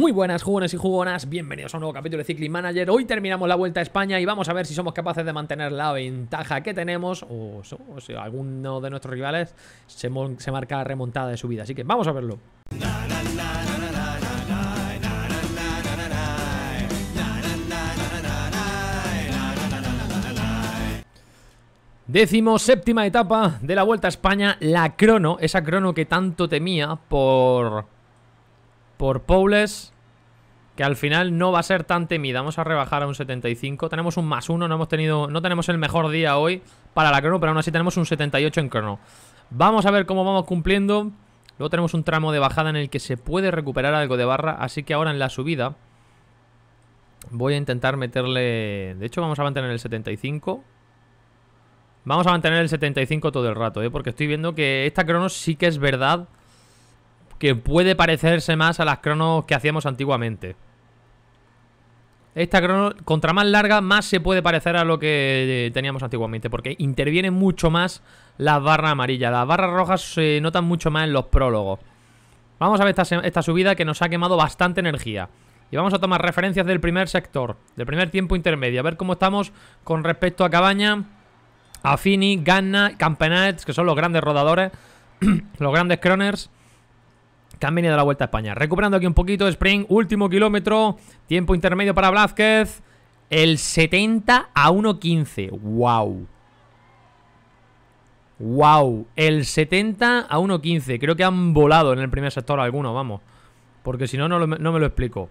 Muy buenas jóvenes y jugonas, bienvenidos a un nuevo capítulo de Cycling Manager Hoy terminamos la Vuelta a España y vamos a ver si somos capaces de mantener la ventaja que tenemos O, si alguno de nuestros rivales se, se marca remontada de su vida, así que vamos a verlo Décimo séptima etapa de la Vuelta a España, la crono, esa crono que tanto temía por por Poules, que al final no va a ser tan temida. Vamos a rebajar a un 75. Tenemos un más uno, no hemos tenido, no tenemos el mejor día hoy para la crono, pero aún así tenemos un 78 en crono. Vamos a ver cómo vamos cumpliendo. Luego tenemos un tramo de bajada en el que se puede recuperar algo de barra, así que ahora en la subida voy a intentar meterle... De hecho vamos a mantener el 75... Vamos a mantener el 75 todo el rato, ¿eh? porque estoy viendo que esta crono sí que es verdad que puede parecerse más a las cronos que hacíamos antiguamente. Esta crono, contra más larga, más se puede parecer a lo que eh, teníamos antiguamente, porque intervienen mucho más las barras amarillas. Las barras rojas se notan mucho más en los prólogos. Vamos a ver esta, subida que nos ha quemado bastante energía. Y vamos a tomar referencias del primer sector, del primer tiempo intermedio, a ver cómo estamos con respecto a Cabaña, Afini, Ganna, Campenets, que son los grandes rodadores, los grandes croners que han venido a la Vuelta a España. Recuperando aquí un poquito, sprint, último kilómetro, tiempo intermedio para Blázquez, el 70 a 1.15. ¡Wow! ¡Wow! El 70 a 1.15. Creo que han volado en el primer sector algunos, vamos. Porque si no, no, no, me lo explico.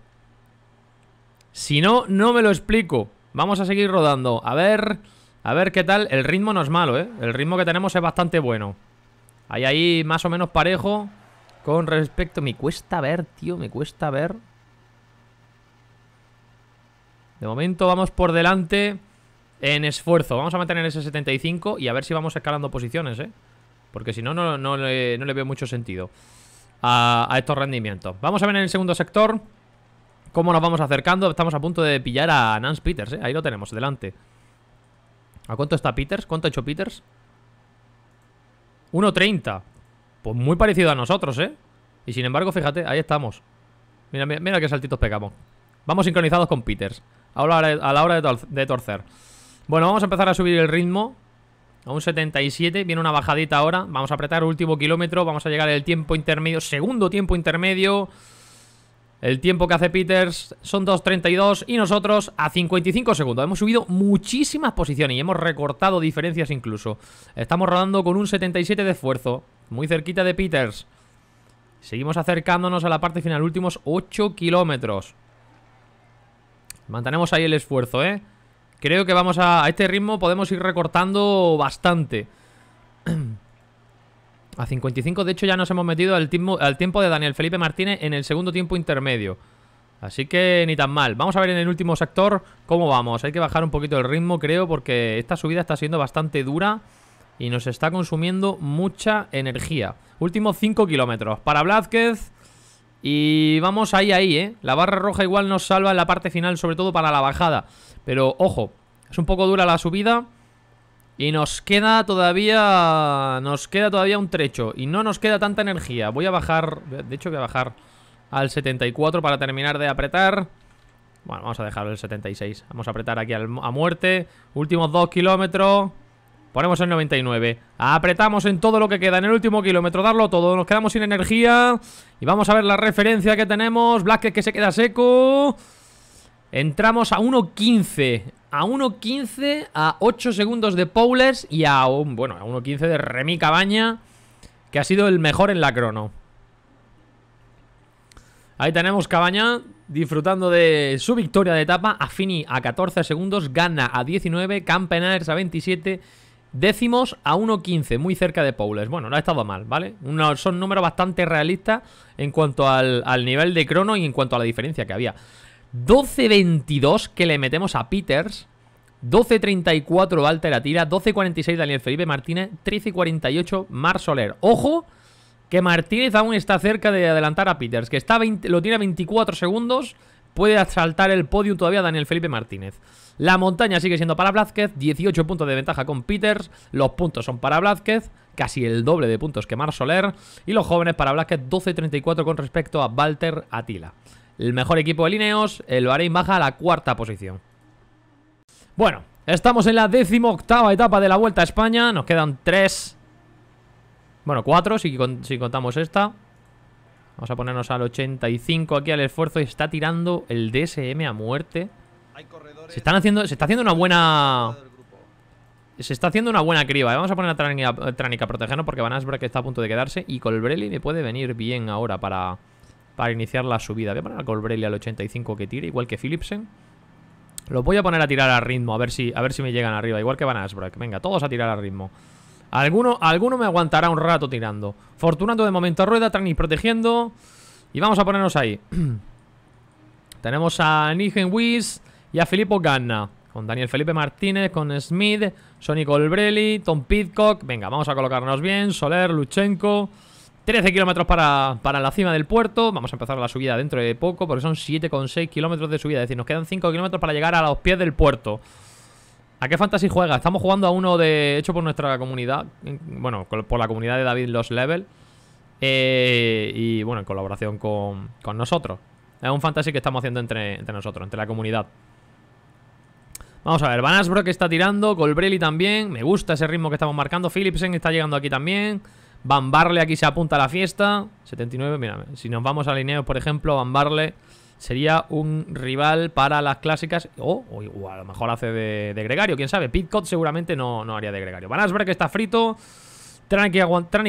Si no, no me lo explico. Vamos a seguir rodando. A ver, a ver qué tal. El ritmo no es malo, ¿eh? El ritmo que tenemos es bastante bueno. Hay ahí más o menos parejo. Con respecto, me cuesta ver, tío, me cuesta ver. De momento vamos por delante en esfuerzo. Vamos a mantener ese 75 y a ver si vamos escalando posiciones, ¿eh? Porque si no, no, no, le, veo mucho sentido a, a, estos rendimientos. Vamos a ver en el segundo sector cómo nos vamos acercando. Estamos a punto de pillar a Nance Peters, ¿eh? Ahí lo tenemos, delante. ¿A cuánto está Peters? ¿Cuánto ha hecho Peters? 1.30. Pues muy parecido a nosotros, ¿eh? Y sin embargo, fíjate, ahí estamos. Mira, mira, qué saltitos pegamos. Vamos sincronizados con Peters. a la hora de torcer. Bueno, vamos a empezar a subir el ritmo. A un 77, viene una bajadita ahora. Vamos a apretar último kilómetro. Vamos a llegar al tiempo intermedio. Segundo tiempo intermedio. El tiempo que hace Peters son 2.32 y nosotros a 55 segundos. Hemos subido muchísimas posiciones y hemos recortado diferencias incluso. Estamos rodando con un 77 de esfuerzo. Muy cerquita de Peters. Seguimos acercándonos a la parte final. Últimos 8 kilómetros. Mantenemos ahí el esfuerzo, ¿eh? Creo que vamos a... A este ritmo podemos ir recortando bastante. A 55, de hecho, ya nos hemos metido al tiempo, al tiempo de Daniel Felipe Martínez en el segundo tiempo intermedio. Así que ni tan mal. Vamos a ver en el último sector cómo vamos. Hay que bajar un poquito el ritmo, creo, porque esta subida está siendo bastante dura y nos está consumiendo mucha energía. Últimos 5 kilómetros para Blázquez. Y vamos ahí, ahí, ¿eh? La barra roja igual nos salva en la parte final, sobre todo para la bajada. Pero, ojo, es un poco dura la subida. Y nos queda todavía... Nos queda todavía un trecho. Y no nos queda tanta energía. Voy a bajar... De hecho, voy a bajar al 74 para terminar de apretar. Bueno, vamos a dejarlo el 76. Vamos a apretar aquí a muerte. Últimos 2 kilómetros. Ponemos el 99 Apretamos en todo lo que queda En el último kilómetro Darlo todo Nos quedamos sin energía Y vamos a ver la referencia que tenemos Black que se queda seco Entramos a 1.15 A 1.15 A 8 segundos de Powlers Y a un, bueno, a 1.15 de Remy Cabaña Que ha sido el mejor en la crono Ahí tenemos Cabaña disfrutando de su victoria de etapa. Afini a 14 segundos, Gana a 19, Campenares a 27 Décimos a 1.15, muy cerca de Powles. Bueno, no ha estado mal, ¿vale? son números bastante realistas en cuanto al, nivel de crono y en cuanto a la diferencia que había. 12.22 que le metemos a Peters. 12.34 tira 12.46 Daniel Felipe Martínez. 13.48 Mar Soler. ¡Ojo! Que Martínez aún está cerca de adelantar a Peters, que está lo tiene a 24 segundos Puede asaltar el podio todavía Daniel Felipe Martínez. La montaña sigue siendo para Blázquez, 18 puntos de ventaja con Peters, los puntos son para Blázquez, casi el doble de puntos que Mar Soler, y los jóvenes para Blázquez 12-34 con respecto a Walter Atila. El mejor equipo de Lineos, el Bahrein baja a la cuarta posición. Bueno, estamos en la octava etapa de la Vuelta a España, nos quedan tres, bueno, cuatro si contamos esta, Vamos a ponernos al 85 aquí al esfuerzo. Y está tirando el DSM a muerte. Se están haciendo. Se está haciendo una buena. Se está haciendo una buena criba. ¿eh? Vamos a poner a Tránica, a porque Van Asbrook está a punto de quedarse. Y Colbrelli me puede venir bien ahora para, para iniciar la subida. Voy a poner a Colbrelli al 85 que tire, igual que Philipsen. Lo voy a poner a tirar al ritmo, a ver si, a ver si me llegan arriba, igual que Van Asbrook. Venga, todos a tirar al ritmo. Alguno, alguno me aguantará un rato tirando. Fortunato de momento rueda, Tranis protegiendo. Y vamos a ponernos ahí. Tenemos a Nigen Wiss y a Filippo Ganna. Con Daniel Felipe Martínez, con Smith, Sonic Olbrelli, Tom Pitcock. Venga, vamos a colocarnos bien. Soler, Luchenko. 13 kilómetros para, para, la cima del puerto. Vamos a empezar la subida dentro de poco porque son 7,6 kilómetros de subida. Es decir, nos quedan 5 kilómetros para llegar a los pies del puerto. ¿A qué fantasy juega? Estamos jugando a uno de hecho por nuestra comunidad. Bueno, por la comunidad de David Los Level. Eh, y bueno, en colaboración con, nosotros. Es un fantasy que estamos haciendo entre, nosotros, entre la comunidad. Vamos a ver, Van que está tirando, Colbrelli también. Me gusta ese ritmo que estamos marcando. Philipsen está llegando aquí también. Van Barle aquí se apunta a la fiesta. 79, mira, si nos vamos a lineos, por ejemplo, Van Barle sería un rival para las clásicas. O, o a lo mejor hace de, gregario, quién sabe. Pitcot seguramente no, no haría de gregario. Van que está frito. Tranic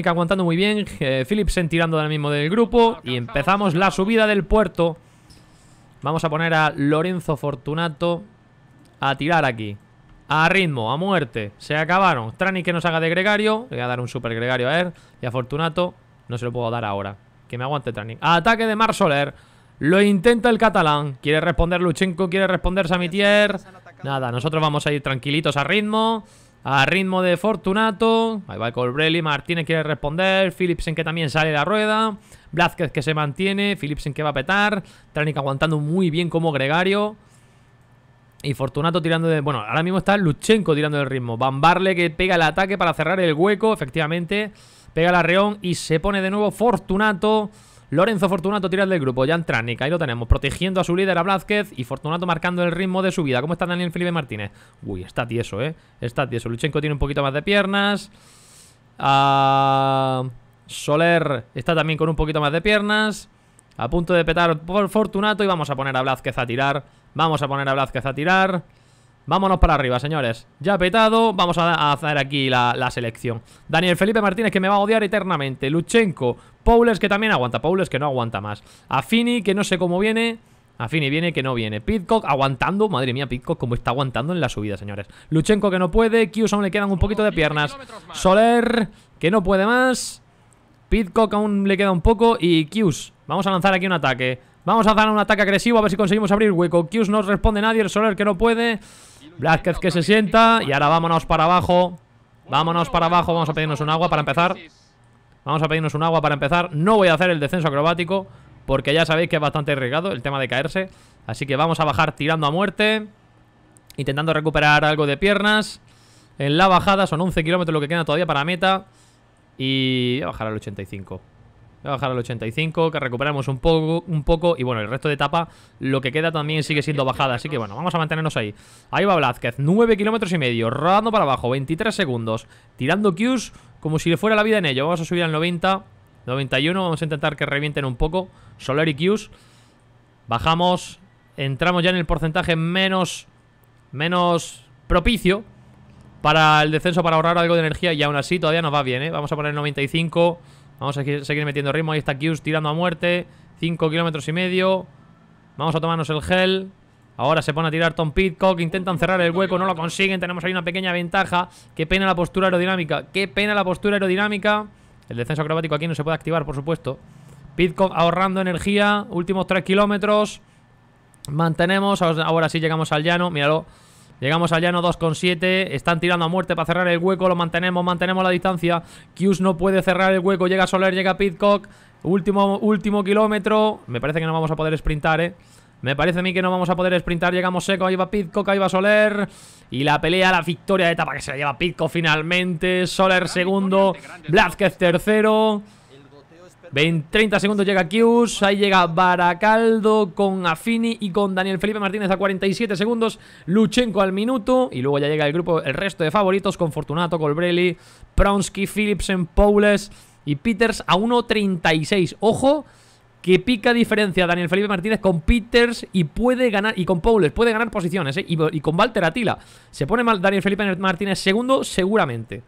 aguantando muy bien. Philips eh, Philipsen tirando ahora mismo del grupo. Y empezamos la subida del puerto. Vamos a poner a Lorenzo Fortunato a tirar aquí. A ritmo, a muerte. Se acabaron. Tranic que nos haga de gregario. Le voy a dar un super gregario a él. Y a Fortunato no se lo puedo dar ahora. Que me aguante Tranic. Ataque de Mar Soler. Lo intenta el catalán. Quiere responder Luchenko, quiere responder Samitier. Nada, nosotros vamos a ir tranquilitos a ritmo. A ritmo de Fortunato. Ahí va Colbrelli. Martínez quiere responder. Philipsen que también sale la rueda. Blázquez que se mantiene. Philipsen que va a petar. Tranic aguantando muy bien como gregario. Y Fortunato tirando de... Bueno, ahora mismo está Luchenko tirando del ritmo. Van que pega el ataque para cerrar el hueco. Efectivamente, pega la Reón y se pone de nuevo Fortunato Lorenzo Fortunato tira del grupo, Jan Tranic, ahí lo tenemos, protegiendo a su líder, a Blázquez, y Fortunato marcando el ritmo de su vida. ¿Cómo está Daniel Felipe Martínez? Uy, está tieso, ¿eh? Está tieso. Luchenko tiene un poquito más de piernas. Ah, Soler está también con un poquito más de piernas. A punto de petar por Fortunato y vamos a poner a Blázquez a tirar. Vamos a poner a Blázquez a tirar. Vámonos para arriba, señores Ya petado, vamos a, hacer aquí la, selección Daniel Felipe Martínez que me va a odiar eternamente Luchenko, Paules que también aguanta Paules que no aguanta más Afini que no sé cómo viene Afini viene que no viene. Pitcock aguantando. Madre mía, Pitcock cómo está aguantando en la subida, señores. Luchenko que no puede. Kius aún le quedan un poquito de piernas. Soler que no puede más. Pitcock aún le queda un poco. Y Kius. Vamos a lanzar aquí un ataque. Vamos a lanzar un ataque agresivo a ver si conseguimos abrir hueco. Kius no responde nadie. El Soler que no puede. Blázquez que se sienta. Y ahora vámonos para abajo. Vámonos para abajo. Vamos a pedirnos un agua para empezar. Vamos a pedirnos un agua para empezar. No voy a hacer el descenso acrobático. Porque ya sabéis que es bastante arriesgado el tema de caerse. Así que vamos a bajar tirando a muerte. Intentando recuperar algo de piernas. En la bajada son 11 kilómetros lo que queda todavía para meta. Y voy a bajar al 85. Voy a bajar al 85, que recuperamos un poco, un poco Y bueno, el resto de etapa, lo que queda también sigue siendo bajada Así que bueno, vamos a mantenernos ahí Ahí va Blázquez, 9 kilómetros y medio Rodando para abajo, 23 segundos Tirando Qs como si le fuera la vida en ello Vamos a subir al 90, 91 Vamos a intentar que revienten un poco Solar y Qs Bajamos, entramos ya en el porcentaje menos, menos propicio para el descenso para ahorrar algo de energía y aún así todavía nos va bien, ¿eh? Vamos a poner el 95 Vamos a seguir metiendo ritmo. Ahí está Kius tirando a muerte. 5 kilómetros y medio. Vamos a tomarnos el gel. Ahora se pone a tirar Tom Pitcock, intentan cerrar el hueco, no lo consiguen, tenemos ahí una pequeña ventaja. Qué pena la postura aerodinámica, qué pena la postura aerodinámica. El descenso acrobático aquí no se puede activar, por supuesto. Pitcock ahorrando energía, últimos 3 kilómetros. Mantenemos, ahora sí llegamos al llano, míralo. Llegamos al llano 2,7. Están tirando a muerte para cerrar el hueco. Lo mantenemos, mantenemos la distancia. Kius no puede cerrar el hueco. Llega Soler, llega Pitcock. Último, último kilómetro. Me parece que no vamos a poder sprintar, ¿eh? Me parece a mí que no vamos a poder sprintar. Llegamos seco. Ahí va Pitcock, ahí va Soler. Y la pelea, la victoria de etapa que se la lleva Pitcock finalmente. Soler segundo. Blázquez tercero. 30 segundos llega Kius, ahí llega Baracaldo con Afini y con Daniel Felipe Martínez a 47 segundos, Luchenko al minuto y luego ya llega el grupo, el resto de favoritos con Fortunato, Colbrelli, Pronsky, Philipsen, Poules y Peters a 1.36. Ojo que pica diferencia Daniel Felipe Martínez con Peters y puede ganar, y con Poules, puede ganar posiciones, eh, y, con Walter Atila. Se pone mal Daniel Felipe Martínez segundo seguramente.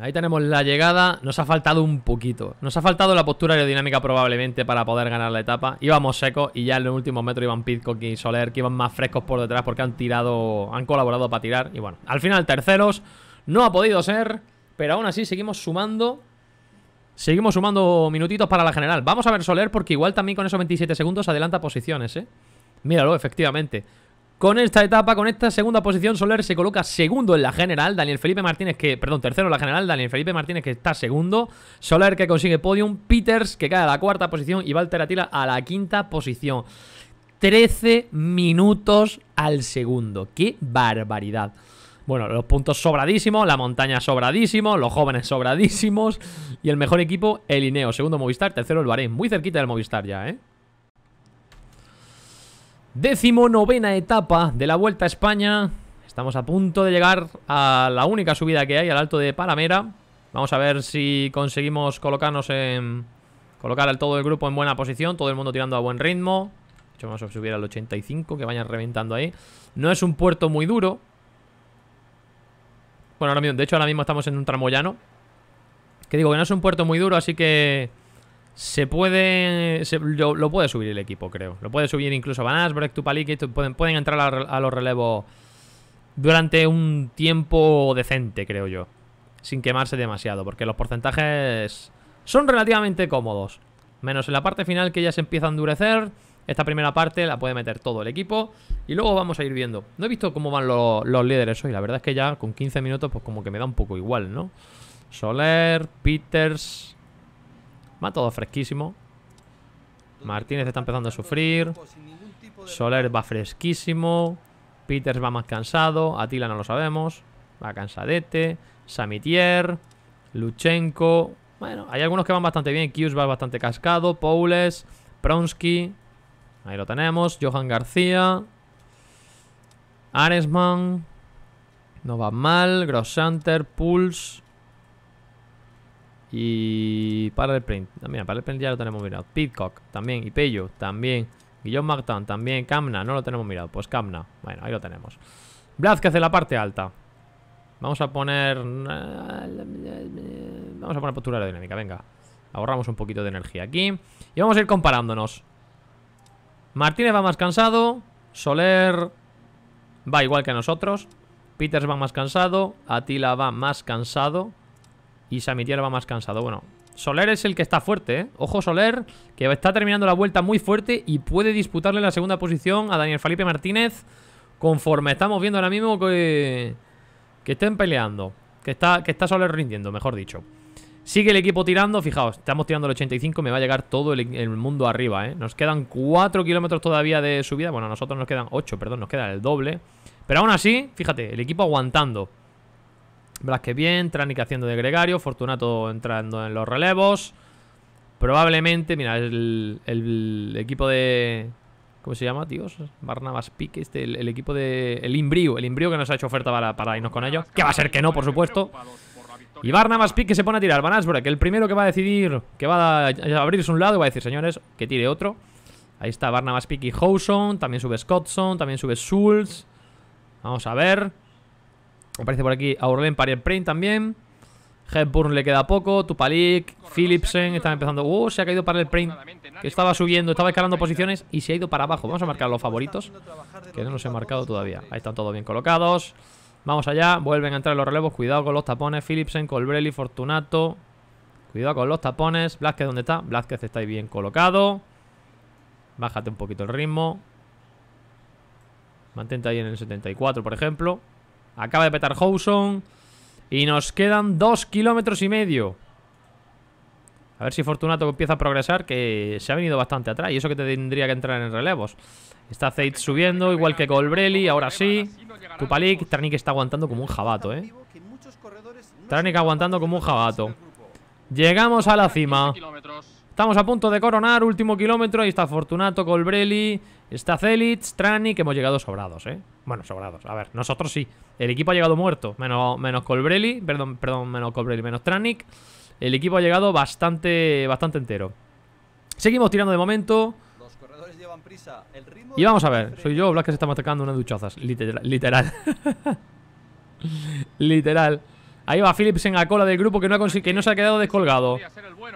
Ahí tenemos la llegada. Nos ha faltado un poquito. Nos ha faltado la postura aerodinámica probablemente para poder ganar la etapa. Íbamos secos y ya en los últimos metros iban Pitcock y Soler, que iban más frescos por detrás porque han tirado, han colaborado para tirar. Y bueno, al final terceros. No ha podido ser, pero aún así seguimos sumando. Seguimos sumando minutitos para la general. Vamos a ver Soler porque igual también con esos 27 segundos adelanta posiciones, ¿eh? Míralo, efectivamente. Con esta etapa, con esta segunda posición, Soler se coloca segundo en la general. Daniel Felipe Martínez, que, perdón, tercero en la general. Daniel Felipe Martínez, que está segundo. Soler, que consigue podium. Peters, que cae a la cuarta posición. Y Walter Atila a la quinta posición. 13 minutos al segundo. ¡Qué barbaridad! Bueno, los puntos sobradísimos, la montaña sobradísimo, los jóvenes sobradísimos y el mejor equipo, el Ineo. Segundo Movistar, tercero el Baré, Muy cerquita del Movistar ya, ¿eh? Décimo novena etapa de la Vuelta a España. Estamos a punto de llegar a la única subida que hay, al alto de Palamera. Vamos a ver si conseguimos colocarnos en... Colocar al todo el grupo en buena posición, todo el mundo tirando a buen ritmo. De hecho, vamos a subir al 85, que vayan reventando ahí. No es un puerto muy duro. Bueno, ahora mismo, de hecho, ahora mismo estamos en un tramo llano. Que digo que no es un puerto muy duro, así que... Se puede. lo, puede subir el equipo, creo. Lo puede subir incluso Banas, Break to Pueden, pueden entrar a, los relevos durante un tiempo decente, creo yo. Sin quemarse demasiado, porque los porcentajes son relativamente cómodos. Menos en la parte final que ya se empieza a endurecer. Esta primera parte la puede meter todo el equipo. Y luego vamos a ir viendo. No he visto cómo van los, los líderes hoy. La verdad es que ya con 15 minutos, pues como que me da un poco igual, ¿no? Soler, Peters. Va todo fresquísimo. Martínez está empezando a sufrir. Soler va fresquísimo. Peters va más cansado. Atila no lo sabemos. Va cansadete. Samitier. Luchenko. Bueno, hay algunos que van bastante bien. Kius va bastante cascado. Poules. Pronsky. Ahí lo tenemos. Johan García. Aresman. No va mal. Hunter. Pulse. Y para el print, también, para el print ya lo tenemos mirado. Pitcock también, y Pello también. Guillaume Martin también, Camna, no lo tenemos mirado. Pues Camna, bueno, ahí lo tenemos. que hace la parte alta. Vamos a poner... Vamos a poner postura aerodinámica, venga. Ahorramos un poquito de energía aquí. Y vamos a ir comparándonos. Martínez va más cansado. Soler va igual que nosotros. Peters va más cansado. Atila va más cansado. Y Samitier va más cansado. Bueno, Soler es el que está fuerte, ¿eh? Ojo Soler, que está terminando la vuelta muy fuerte y puede disputarle la segunda posición a Daniel Felipe Martínez. Conforme estamos viendo ahora mismo que, que estén peleando. Que está, que está Soler rindiendo, mejor dicho. Sigue el equipo tirando, fijaos, estamos tirando el 85, me va a llegar todo el, mundo arriba, ¿eh? Nos quedan 4 kilómetros todavía de subida, bueno, a nosotros nos quedan 8, perdón, nos queda el doble. Pero aún así, fíjate, el equipo aguantando. Blasque bien, Tranic haciendo de gregario, Fortunato entrando en los relevos. Probablemente, mira, el, equipo de... ¿Cómo se llama, tíos? Barnabas Pique, este, el, equipo de... El imbrio, el imbrio que nos ha hecho oferta para, irnos con ellos. Que va a ser que no, por supuesto. Y Barnabas Pique se pone a tirar. Van que el primero que va a decidir, que va a abrirse un lado y va a decir, señores, que tire otro. Ahí está Barnabas Pique y Houson. También sube Scottson, también sube Schultz. Vamos a ver. Aparece por aquí el print también. Hepburn le queda poco. Tupalik, Philipsen están empezando. Uh, se ha caído para el Print. Que estaba subiendo, estaba escalando posiciones y se ha ido para abajo. Vamos a marcar los favoritos. Que no los he marcado todavía. Ahí están todos bien colocados. Vamos allá. Vuelven a entrar los relevos. Cuidado con los tapones. Philipsen, Colbrelli, Fortunato. Cuidado con los tapones. Blasquez ¿dónde está? Blasquez está ahí bien colocado. Bájate un poquito el ritmo. Mantente ahí en el 74, por ejemplo. Acaba de petar Houson. Y nos quedan dos kilómetros y medio. A ver si Fortunato empieza a progresar, que se ha venido bastante atrás. Y eso que te tendría que entrar en relevos. Está Zeitz subiendo, igual que Colbrelli, ahora sí. Tupalik Tranik está aguantando como un jabato, ¿eh? aguantando como un jabato. Llegamos a la cima. Estamos a punto de coronar, último kilómetro, ahí está Fortunato, Colbrelli, está Celit, Trani, hemos llegado sobrados, ¿eh? Bueno, sobrados, a ver, nosotros sí. El equipo ha llegado muerto, menos, menos Colbrelli, perdón, perdón, menos Colbrelli, menos Tranic. El equipo ha llegado bastante, bastante entero. Seguimos tirando de momento. y vamos a ver, soy yo, Blas, que se está matacando unas duchazas, literal. literal. literal. Ahí va Phillips en la cola del grupo que no, que no se ha quedado descolgado.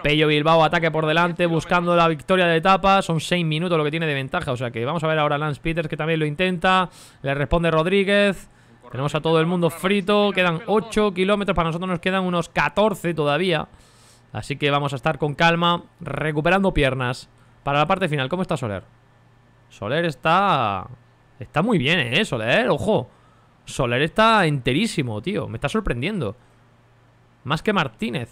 Pello Bilbao ataque por delante buscando la victoria de etapa. Son seis minutos lo que tiene de ventaja. O sea que vamos a ver ahora a Lance Peters que también lo intenta. Le responde Rodríguez. Tenemos a todo el mundo frito. Quedan 8 kilómetros. Para nosotros nos quedan unos 14 todavía. Así que vamos a estar con calma recuperando piernas. Para la parte final, ¿cómo está Soler? Soler está... Está muy bien, ¿eh? Soler, ojo. Soler está enterísimo, tío. Me está sorprendiendo. Más que Martínez.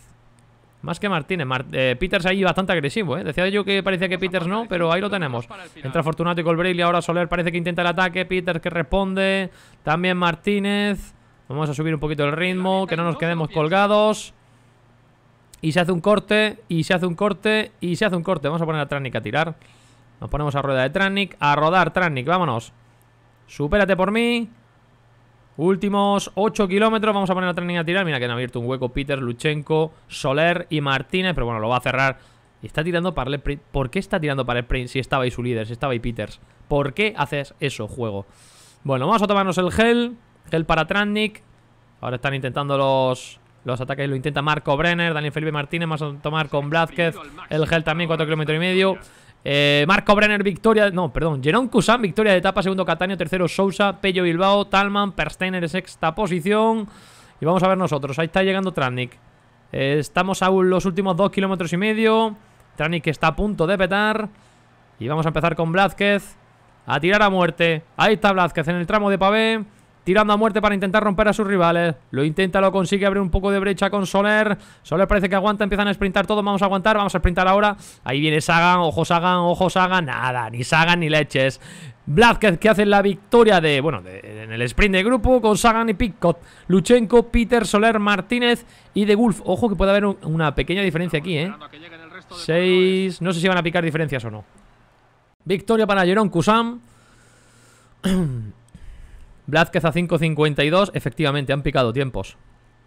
Más que Martínez. Eh, Peters ahí bastante agresivo, ¿eh? Decía yo que parecía que Peters no, pero ahí lo tenemos. Entra Fortunato y Y Ahora Soler parece que intenta el ataque. Peters que responde. También Martínez. Vamos a subir un poquito el ritmo. Que no nos quedemos colgados. Y se hace un corte. Y se hace un corte. Y se hace un corte. Vamos a poner a Trannick a tirar. Nos ponemos a rueda de Trannik. A rodar, Trannik, Vámonos. Supérate por mí. Últimos 8 kilómetros. Vamos a poner a línea a tirar. Mira que han abierto un hueco Peters, Luchenko, Soler y Martínez. Pero bueno, lo va a cerrar. Y está tirando para el print. ¿Por qué está tirando para el print si estaba ahí su líder, si estaba ahí Peters? ¿Por qué haces eso, juego? Bueno, vamos a tomarnos el gel. Gel para Trannik. Ahora están intentando los, los ataques. Lo intenta Marco Brenner, Daniel Felipe Martínez. Vamos a tomar con Blázquez el gel también, 4 kilómetros y medio. Eh, Marco Brenner, victoria. No, perdón. Jerón Kusan, victoria de etapa. Segundo Catania, Tercero Sousa. Pello Bilbao. Talman. Persteiner, sexta posición. Y vamos a ver nosotros. Ahí está llegando Trannik. Eh, estamos a los últimos dos kilómetros y medio. Trannik está a punto de petar. Y vamos a empezar con Blázquez. A tirar a muerte. Ahí está Blázquez en el tramo de pavé tirando a muerte para intentar romper a sus rivales. Lo intenta, lo consigue, abre un poco de brecha con Soler. Soler parece que aguanta, empiezan a sprintar todos, vamos a aguantar, vamos a sprintar ahora. Ahí viene Sagan, ojo Sagan, ojo Sagan, nada, ni Sagan ni leches. Blázquez que hace la victoria de, bueno, en el sprint de grupo con Sagan y Picot, Luchenko, Peter, Soler, Martínez y De Wolf. Ojo que puede haber una pequeña diferencia aquí, ¿eh? Seis, no sé si van a picar diferencias o no. Victoria para Jerón Kusam. Blázquez a 5.52. Efectivamente, han picado tiempos.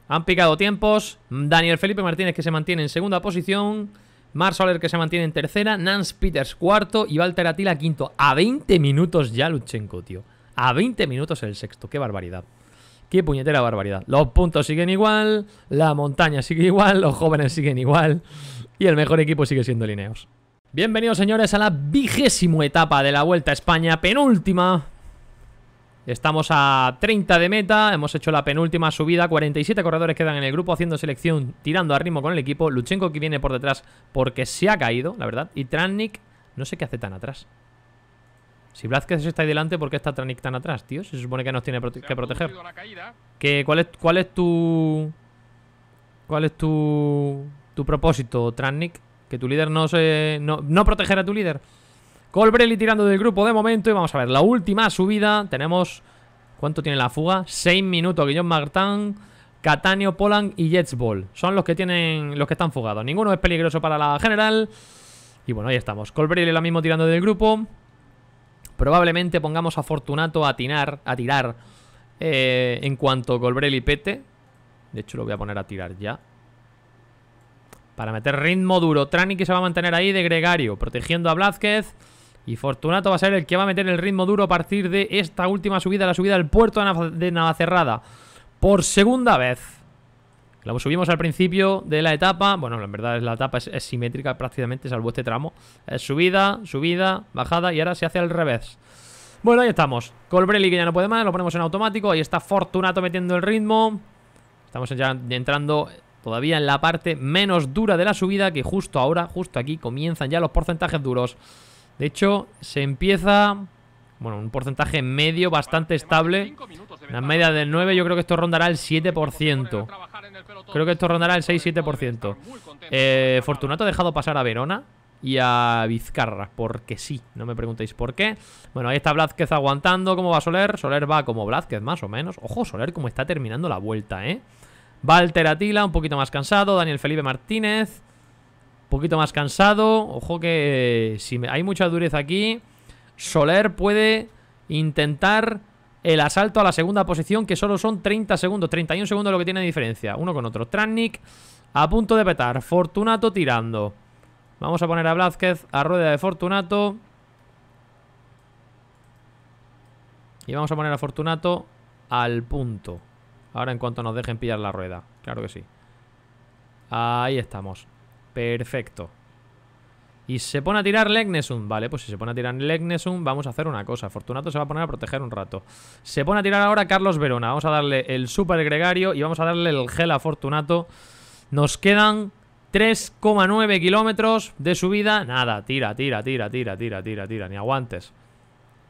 Han picado tiempos. Daniel Felipe Martínez que se mantiene en segunda posición. Mar Soler que se mantiene en tercera. Nance Peters cuarto. Y Walter Atila quinto. A 20 minutos ya Luchenko, tío. A 20 minutos el sexto. Qué barbaridad. Qué puñetera barbaridad. Los puntos siguen igual. La montaña sigue igual. Los jóvenes siguen igual. Y el mejor equipo sigue siendo Lineos. Bienvenidos señores a la vigésimo etapa de la Vuelta a España, penúltima Estamos a 30 de meta, hemos hecho la penúltima subida, 47 corredores quedan en el grupo haciendo selección, tirando a ritmo con el equipo, Luchenko que viene por detrás porque se ha caído, la verdad, y Trannik, no sé qué hace tan atrás. Si Blázquez está ahí delante, ¿por qué está Trannik tan atrás, tío? Se supone que nos tiene que proteger. ¿Qué, cuál, es, ¿Cuál es tu... cuál es tu... tu propósito, Trannik? ¿Que tu líder no se... no, no proteger a tu líder? Colbrelli tirando del grupo de momento. Y vamos a ver, la última subida. Tenemos... ¿Cuánto tiene la fuga? 6 minutos. Guillón Martán, Catanio, Poland y Jetsball. Son los que tienen los que están fugados. Ninguno es peligroso para la general. Y bueno, ahí estamos. Colbrelli lo mismo tirando del grupo. Probablemente pongamos a Fortunato a, tirar a tirar eh, en cuanto Colbrelli pete. De hecho, lo voy a poner a tirar ya. Para meter ritmo duro. Trani que se va a mantener ahí de Gregario, protegiendo a Blázquez. Y Fortunato va a ser el que va a meter el ritmo duro a partir de esta última subida, la subida del puerto de Navacerrada. Por segunda vez. La subimos al principio de la etapa. Bueno, en verdad la etapa es, simétrica prácticamente, salvo este tramo. Es subida, subida, bajada y ahora se hace al revés. Bueno, ahí estamos. Colbrelli que ya no puede más, lo ponemos en automático. Ahí está Fortunato metiendo el ritmo. Estamos ya entrando todavía en la parte menos dura de la subida que justo ahora, justo aquí, comienzan ya los porcentajes duros. De hecho, se empieza... Bueno, un porcentaje medio bastante estable. La media del 9, yo creo que esto rondará el 7%. Creo que esto rondará el 6-7%. Eh, Fortunato ha dejado pasar a Verona y a Vizcarra, porque sí, no me preguntéis por qué. Bueno, ahí está Blázquez aguantando, ¿cómo va Soler? Soler va como Blázquez, más o menos. Ojo, Soler como está terminando la vuelta, ¿eh? Va Atila, un poquito más cansado, Daniel Felipe Martínez, poquito más cansado. Ojo que eh, si hay mucha dureza aquí, Soler puede intentar el asalto a la segunda posición, que solo son 30 segundos, 31 segundos lo que tiene de diferencia, uno con otro. Trannik a punto de petar, Fortunato tirando. Vamos a poner a Blázquez a rueda de Fortunato. Y vamos a poner a Fortunato al punto. Ahora en cuanto nos dejen pillar la rueda. Claro que sí. Ahí estamos. Perfecto. Y se pone a tirar Legnesum. Vale, pues si se pone a tirar Legnesum, vamos a hacer una cosa. Fortunato se va a poner a proteger un rato. Se pone a tirar ahora Carlos Verona. Vamos a darle el super gregario y vamos a darle el gel a Fortunato. Nos quedan 3,9 kilómetros de subida. Nada, tira, tira, tira, tira, tira, tira, tira. Ni aguantes.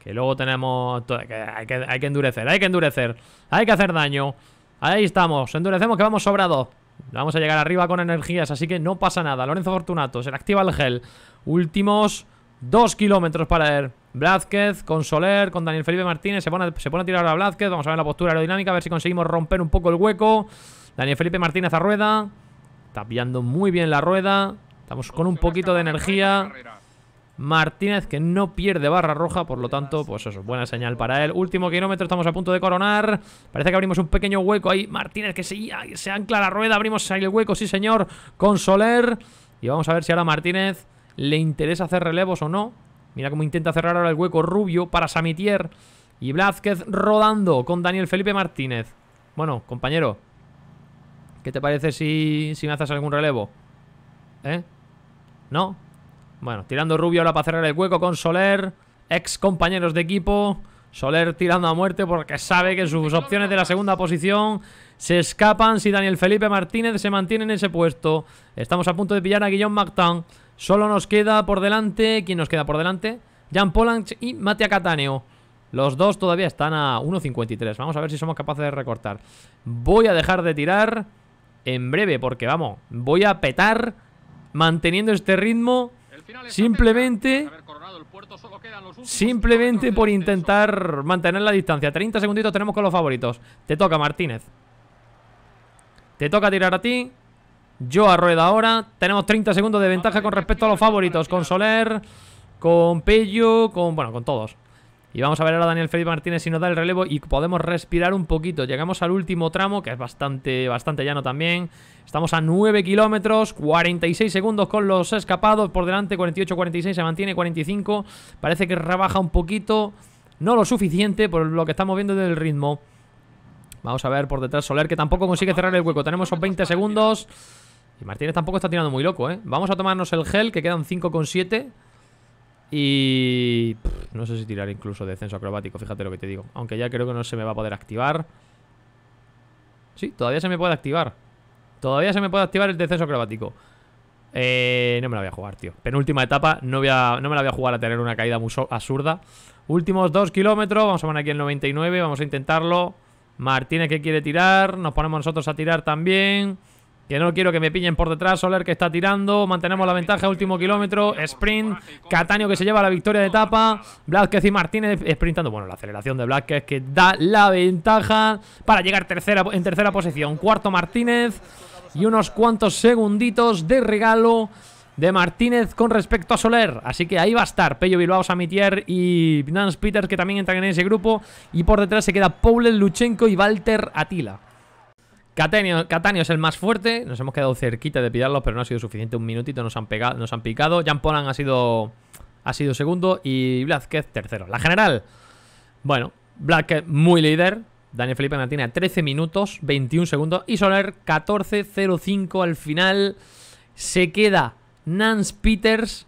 Que luego tenemos... Que hay, que, hay que endurecer, hay que endurecer. Hay que hacer daño. Ahí estamos, endurecemos que vamos sobrados. Vamos a llegar arriba con energías, así que no pasa nada. Lorenzo Fortunato, se le activa el gel. Últimos dos kilómetros para él. Blázquez con Soler, con Daniel Felipe Martínez. Se pone, a, se a tirar ahora Blázquez. Vamos a ver la postura aerodinámica, a ver si conseguimos romper un poco el hueco. Daniel Felipe Martínez a rueda. Está muy bien la rueda. Estamos con un poquito de energía. Martínez que no pierde barra roja, por lo tanto, pues eso, buena señal para él. Último kilómetro, estamos a punto de coronar. Parece que abrimos un pequeño hueco ahí. Martínez que se, se ancla la rueda, abrimos el hueco, sí señor, con Soler. Y vamos a ver si ahora Martínez le interesa hacer relevos o no. Mira cómo intenta cerrar ahora el hueco Rubio para Samitier. Y Blázquez rodando con Daniel Felipe Martínez. Bueno, compañero, ¿qué te parece si, si me haces algún relevo? ¿Eh? ¿No? Bueno, tirando Rubio ahora para cerrar el hueco con Soler. Ex compañeros de equipo. Soler tirando a muerte porque sabe que sus opciones de la segunda posición se escapan si Daniel Felipe Martínez se mantiene en ese puesto. Estamos a punto de pillar a Guillaume Mactan. Solo nos queda por delante... ¿Quién nos queda por delante? Jan Polanch y Matia Cataneo. Los dos todavía están a 1.53. Vamos a ver si somos capaces de recortar. Voy a dejar de tirar en breve porque, vamos, voy a petar manteniendo este ritmo Simplemente, simplemente por intentar mantener la distancia. 30 segunditos tenemos con los favoritos. Te toca, Martínez. Te toca tirar a ti. Yo a rueda ahora. Tenemos 30 segundos de ventaja con respecto a los favoritos. Con Soler, con Pello, con... Bueno, con todos. Y vamos a ver ahora a Daniel Felipe Martínez si nos da el relevo y podemos respirar un poquito. Llegamos al último tramo, que es bastante, bastante llano también. Estamos a 9 kilómetros, 46 segundos con los escapados por delante, 48-46, se mantiene 45. Parece que rebaja un poquito, no lo suficiente por lo que estamos viendo del ritmo. Vamos a ver por detrás Soler, que tampoco consigue cerrar el hueco. Tenemos esos 20 segundos. Y Martínez tampoco está tirando muy loco, ¿eh? Vamos a tomarnos el gel, que quedan 5,7. Y no sé si tirar incluso descenso acrobático, fíjate lo que te digo. Aunque ya creo que no se me va a poder activar. Sí, todavía se me puede activar. Todavía se me puede activar el descenso acrobático. Eh, no me la voy a jugar, tío. Penúltima etapa, no, no me la voy a jugar a tener una caída absurda. Últimos dos kilómetros, vamos a poner aquí el 99, vamos a intentarlo. Martínez que quiere tirar, nos ponemos nosotros a tirar también que no quiero que me pillen por detrás. Soler que está tirando, mantenemos la ventaja, último kilómetro, sprint, Cataño que se lleva la victoria de etapa, Blázquez y Martínez sprintando. Bueno, la aceleración de Blázquez que da la ventaja para llegar tercera, en tercera posición. Cuarto Martínez y unos cuantos segunditos de regalo de Martínez con respecto a Soler. Así que ahí va a estar Pello Bilbao, Samitier y Nance Peters, que también entran en ese grupo. Y por detrás se queda Paul Luchenko y Walter Atila. Catania es el más fuerte. Nos hemos quedado cerquita de pillarlos, pero no ha sido suficiente. Un minutito nos han, pegado, nos han picado. Jan Polan ha sido, ha sido segundo y Blázquez tercero. La general. Bueno, Blázquez muy líder. Daniel Felipe a 13 minutos, 21 segundos. Y Soler 14.05 al final. Se queda Nance Peters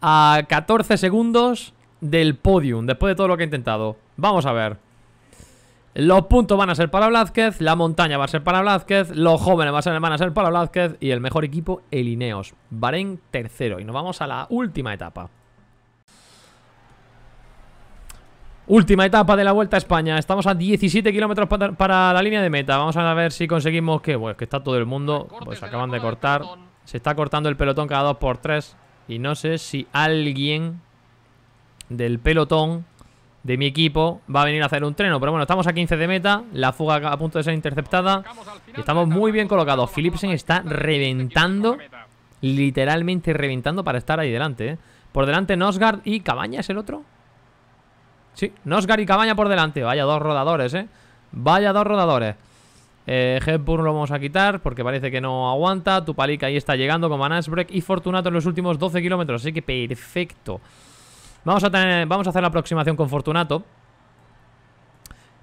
a 14 segundos del podium. Después de todo lo que ha intentado. Vamos a ver. Los puntos van a ser para Blázquez, la montaña va a ser para Blázquez, los jóvenes van a ser, para Blázquez y el mejor equipo, el Ineos. Varen tercero. Y nos vamos a la última etapa. Última etapa de la Vuelta a España. Estamos a 17 kilómetros para, la línea de meta. Vamos a ver si conseguimos que... Pues que está todo el mundo. Pues acaban de cortar. Se está cortando el pelotón cada 2 por 3 Y no sé si alguien del pelotón de mi equipo va a venir a hacer un treno. Pero bueno, estamos a 15 de meta. La fuga a punto de ser interceptada. estamos muy bien colocados. Philipsen está reventando. Literalmente reventando para estar ahí delante. ¿eh? Por delante Nosgard y Cabaña es el otro. Sí, Nosgard y Cabaña por delante. Vaya dos rodadores, ¿eh? Vaya dos rodadores. Eh, lo vamos a quitar porque parece que no aguanta. Tupalik ahí está llegando con break y Fortunato en los últimos 12 kilómetros. Así que perfecto. Vamos a, tener, vamos a hacer la aproximación con Fortunato.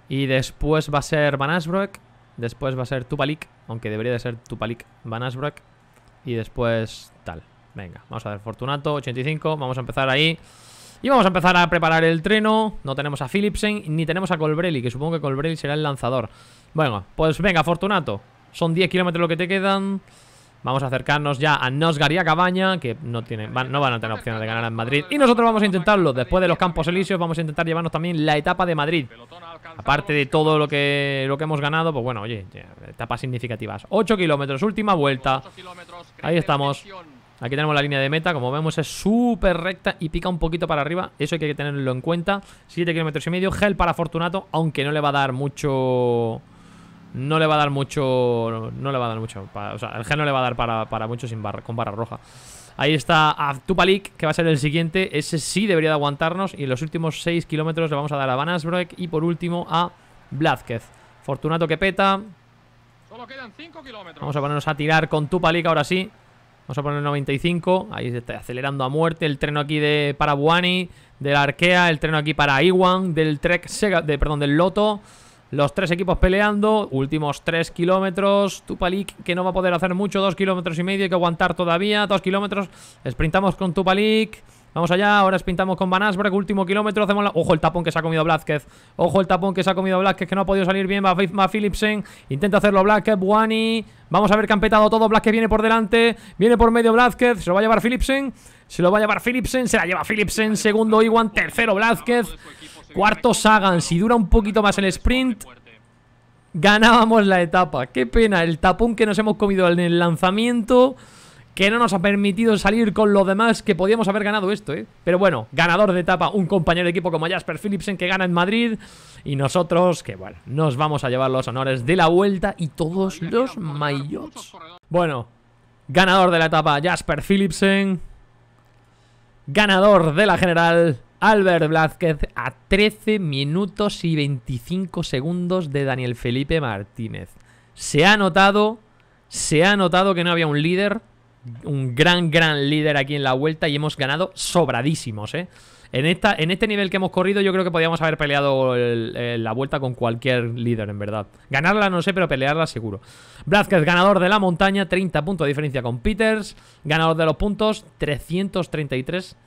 Y después va a ser Van Asbroek. Después va a ser Tupalik. Aunque debería de ser Tupalik Van Asbroek. Y después tal. Venga, vamos a ver Fortunato, 85. Vamos a empezar ahí. Y vamos a empezar a preparar el treno. No tenemos a Philipsen ni tenemos a Colbrelli, que supongo que Colbrelli será el lanzador. Bueno, pues venga, Fortunato. Son 10 kilómetros lo que te quedan. Vamos a acercarnos ya a Nosgar Cabaña, que no, van, no van a tener opciones de ganar en Madrid. Y nosotros vamos a intentarlo. Después de los Campos Elíseos vamos a intentar llevarnos también la etapa de Madrid. Aparte de todo lo que, lo que hemos ganado, pues bueno, oye, etapas significativas. 8 kilómetros, última vuelta. Ahí estamos. Aquí tenemos la línea de meta, como vemos es súper recta y pica un poquito para arriba, eso hay que tenerlo en cuenta. 7 kilómetros y medio, gel para Fortunato, aunque no le va a dar mucho no le va a dar mucho. No, le va a dar mucho. o sea, el gen no le va a dar para, mucho sin barra, con barra roja. Ahí está Tupalik, que va a ser el siguiente. Ese sí debería de aguantarnos. Y en los últimos 6 kilómetros le vamos a dar a Vanasbroek. Y por último a Blázquez. Fortunato que peta. Solo quedan 5 kilómetros. Vamos a ponernos a tirar con Tupalik ahora sí. Vamos a poner 95. Ahí se está acelerando a muerte. El treno aquí de para de la Arkea, el treno aquí para Iwan, del Trek Sega, de, perdón, del Loto. Los tres equipos peleando, últimos tres kilómetros. Tupalik que no va a poder hacer mucho, dos kilómetros y medio, hay que aguantar todavía, dos kilómetros. Sprintamos con Tupalik. Vamos allá, ahora sprintamos con Van Asberg, último kilómetro, hacemos la... Ojo el tapón que se ha comido Blázquez, ojo el tapón que se ha comido Blázquez, que no ha podido salir bien, va Philipsen, intenta hacerlo Blázquez, Buani, vamos a ver que han petado todo, Blázquez viene por delante, viene por medio Blázquez, se lo va a llevar Philipsen, se lo va a llevar Philipsen, se la lleva Philipsen, segundo Iwan, tercero Blázquez, Cuarto Sagan, si dura un poquito más el sprint Ganábamos la etapa Qué pena, el tapón que nos hemos comido en el lanzamiento Que no nos ha permitido salir con los demás Que podíamos haber ganado esto, ¿eh? Pero bueno, ganador de etapa Un compañero de equipo como Jasper Philipsen que gana en Madrid Y nosotros, que bueno, nos vamos a llevar los honores de la vuelta Y todos los maillots Bueno, ganador de la etapa Jasper Philipsen Ganador de la general Albert Blázquez a 13 minutos y 25 segundos de Daniel Felipe Martínez. Se ha notado, se ha notado que no había un líder, un gran, gran líder aquí en la vuelta y hemos ganado sobradísimos, ¿eh? En, esta, en este nivel que hemos corrido yo creo que podíamos haber peleado la vuelta con cualquier líder, en verdad. Ganarla no sé, pero pelearla seguro. Blázquez, ganador de la montaña, 30 puntos de diferencia con Peters. Ganador de los puntos, 333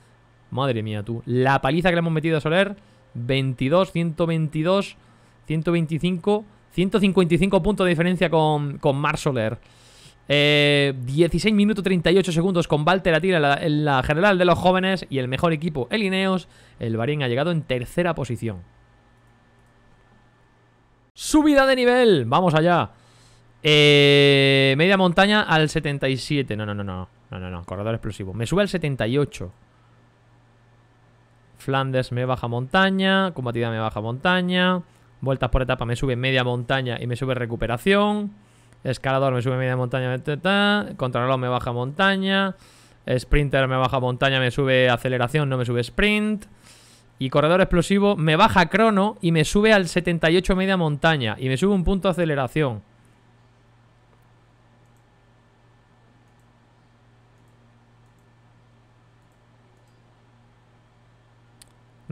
Madre mía, tú. La paliza que le hemos metido a Soler. 22, 122, 125, 155 puntos de diferencia con, con Mar Soler. 16 eh, minutos 38 segundos con Balter la tira la, en la general de los jóvenes y el mejor equipo, el Ineos. El Barín ha llegado en tercera posición. Subida de nivel, vamos allá. Eh, media montaña al 77. No, no, no, no, no, no, no, corredor explosivo. Me sube al 78. Flanders me baja montaña, combatida me baja montaña, vueltas por etapa me sube media montaña y me sube recuperación, escalador me sube media montaña, contrarreloj me baja montaña, sprinter me baja montaña, me sube aceleración, no me sube sprint, y corredor explosivo me baja crono y me sube al 78 media montaña y me sube un punto de aceleración.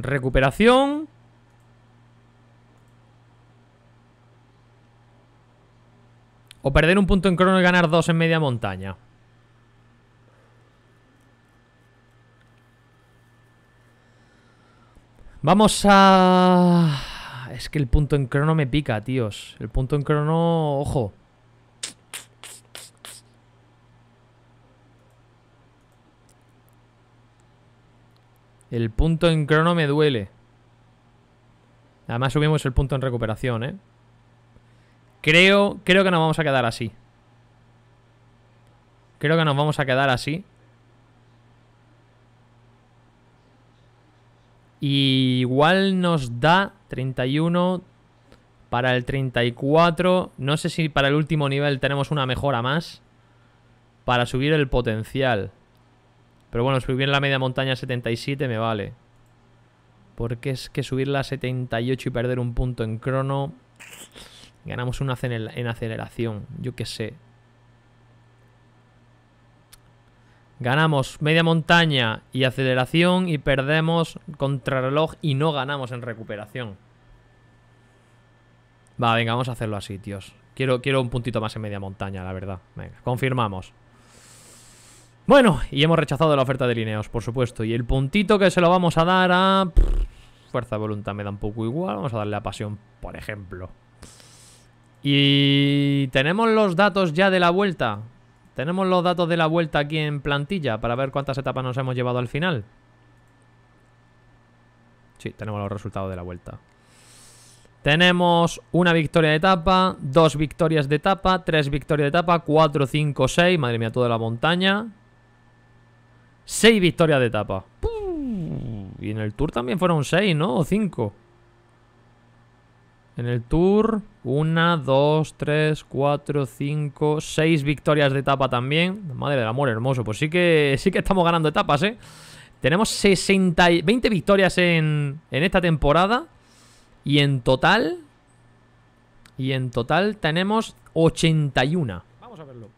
Recuperación. O perder un punto en crono y ganar dos en media montaña. Vamos a... Es que el punto en crono me pica, tíos. El punto en crono... Ojo. El punto en crono me duele. Además subimos el punto en recuperación, ¿eh? Creo, creo que nos vamos a quedar así. Creo que nos vamos a quedar así. igual nos da 31 para el 34. No sé si para el último nivel tenemos una mejora más. Para subir el potencial. Pero bueno, subir la media montaña 77 me vale. Porque es que subirla a 78 y perder un punto en crono... Ganamos una en aceleración, yo qué sé. Ganamos media montaña y aceleración y perdemos contrarreloj y no ganamos en recuperación. Va, venga, vamos a hacerlo así, tíos. Quiero, quiero un puntito más en media montaña, la verdad. Venga, confirmamos. Bueno, y hemos rechazado la oferta de Lineos, por supuesto. Y el puntito que se lo vamos a dar a... fuerza de voluntad me da un poco igual. Vamos a darle a pasión, por ejemplo. Y... ¿Tenemos los datos ya de la vuelta? ¿Tenemos los datos de la vuelta aquí en plantilla para ver cuántas etapas nos hemos llevado al final? Sí, tenemos los resultados de la vuelta. Tenemos una victoria de etapa, dos victorias de etapa, tres victorias de etapa, cuatro, cinco, seis. Madre mía, toda la montaña. 6 victorias de etapa. Y en el Tour también fueron 6, ¿no? O 5. En el Tour, 1, 2, 3, 4, 5, 6 victorias de etapa también. Madre del amor, hermoso. Pues sí que, sí que estamos ganando etapas, ¿eh? Tenemos 60 20 victorias en esta temporada. Y en total. Y en total tenemos 81. Vamos a verlo.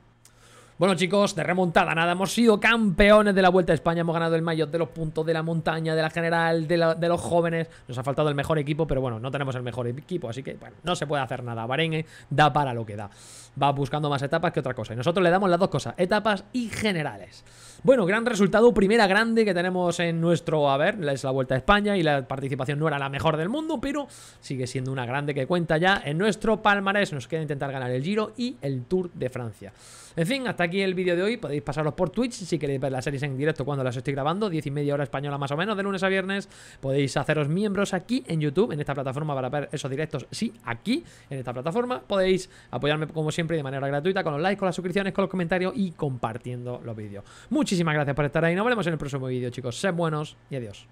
Bueno chicos, de remontada nada, hemos sido campeones de la Vuelta a España, hemos ganado el mayor de los puntos, de la montaña, de la general, de, los jóvenes, nos ha faltado el mejor equipo, pero bueno, no tenemos el mejor equipo, así que bueno, no se puede hacer nada, Bahrein da para lo que da, va buscando más etapas que otra cosa, y nosotros le damos las dos cosas, etapas y generales. Bueno, gran resultado, primera grande que tenemos en nuestro haber, es la Vuelta a España y la participación no era la mejor del mundo, pero sigue siendo una grande que cuenta ya en nuestro palmarés, nos queda intentar ganar el Giro y el Tour de Francia. Pues, en fin, hasta aquí el vídeo de hoy. Podéis pasaros por Twitch si queréis ver las series en directo cuando las estoy grabando, Diez y media hora española más o menos, de lunes a viernes. Podéis haceros miembros aquí en YouTube, en esta plataforma, para ver esos directos. Sí, aquí, en esta plataforma. Podéis apoyarme como siempre de manera gratuita, con los likes, con las suscripciones, con los comentarios y compartiendo los vídeos. Muchísimas gracias por estar ahí. Nos vemos en el próximo vídeo, chicos. Sed buenos y adiós.